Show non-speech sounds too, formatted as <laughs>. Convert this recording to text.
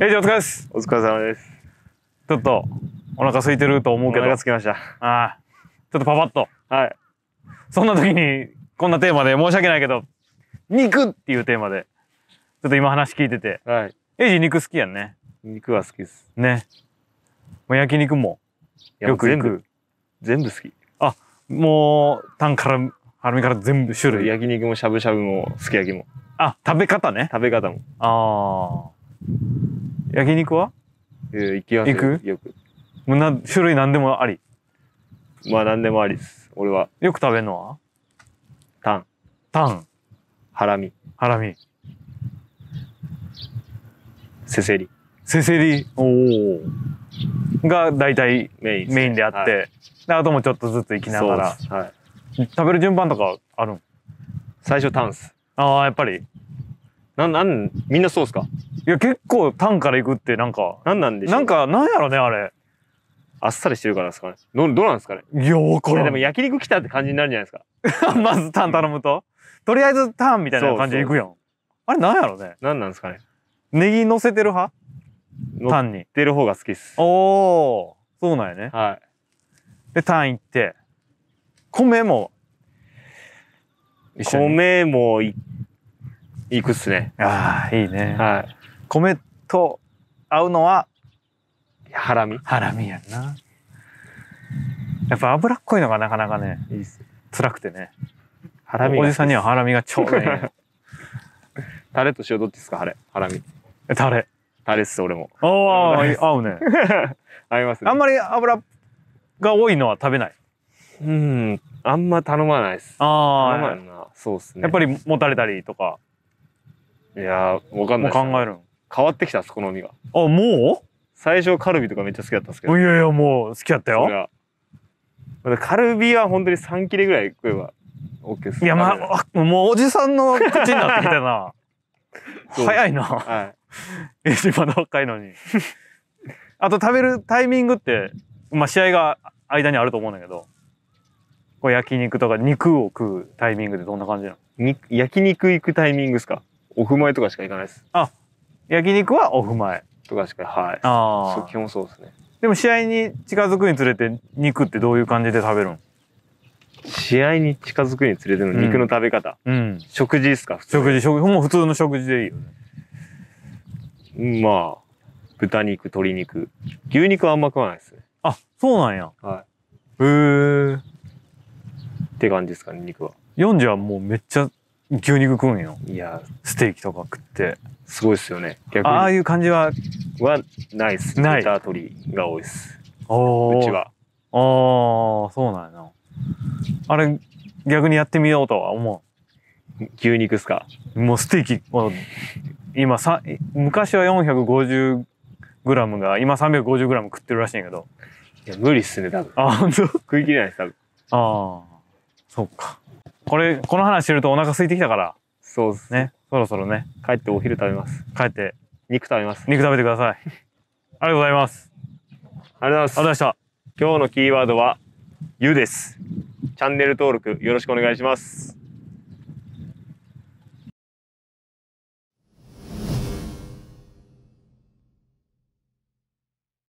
えじゃお疲れですお疲れ様ですちょっとお腹空いてると思うけどお腹きましたあちょっとパパッとはいそんな時にこんなテーマで申し訳ないけど肉っていうテーマでちょっと今話聞いててはいエイジ肉好きやんね肉は好きですねもう焼肉もよく行く全部好きあもうタンからハルミから全部種類焼肉もしゃぶしゃぶもすき焼きもあ食べ方ね食べ方もああ焼肉はえ行きやす行くよく。もうな種類何でもあり。まあ何でもありです。俺は。よく食べるのはタン。タン。ハラミ。ハラミ。せせり。せせり。おお。が大体メイン、ね、メインであって、はい、であともちょっとずつ行きながら、はい、食べる順番とかあるん最初タンスああやっぱりなんなんみんなそうっすかいや結構タンからいくってなんか何なんでしょう、なんかなんやろねあれあっさりしてるからですかねどどうなんですかねいやわからでも焼肉来たって感じになるんじゃないですか <laughs> まずタン頼むととりあえずタンみたいな感じでいくやんあれなんやろね何なんですかねネギ乗せてる派タンにてる方が好きっすおおそうなんやねはいでタン行って米も米もいくっすねああいいねはい米と合うのはハラミハラミやんなやっぱ脂っこいのがなかなかね辛くてねハラミおじさんにはハラミがちょうどいい <laughs> タレと塩どっちですかハレハラミタレタレっす俺もああ <laughs> 合うね合います、ね、あんまり脂が多いのは食べないうんあんま頼まないですああ頼まないなそうっすねやっぱりもたれたりとかいやわかんない、ね、もう考えるの変わってきたそこのみがあもう最初カルビとかめっちゃ好きだったんですけどいやいやもう好きだったよカルビは本当に3切れぐらい食えば OK ですいやまあもうおじさんの口になってきたな <laughs> 早いな、はい、えまだ若いのにあと食べるタイミングってまあ試合が間にあると思うんだけどこう焼肉とか肉を食うタイミングでどんな感じなのに焼肉行くタイミングですかおふまいとかしか行かないですあ焼肉はオフ前とかしかはいあそう基本そうですねでも試合に近づくにつれて肉ってどういう感じで食べるん試合に近づくにつれての肉の食べ方、うん、食事ですか食事食もう普通の食事でいいよねまあ豚肉鶏肉牛肉はあんま食わないですねあそうなんやはいへえって感じですかね肉は40はもうめっちゃ牛肉食うんよいやステーキとか食ってすごいっすよね逆にああいう感じははないっすない豚鶏が多いっすおうちはああそうなんやなあれ逆にやってみようとは思う牛肉っすかもうステーキ今さ昔は 450g が今 350g 食ってるらしいんやけどいや無理っすね多分あ本当食い切れないっす多分ああそっかこれこの話するとお腹空いてきたからそうですねそろそろね帰ってお昼食べます帰って肉食べます肉食べてくださいありがとうございますありがとうございました今日のキーワードは「ゆ」ですチャンネル登録よろしくお願いします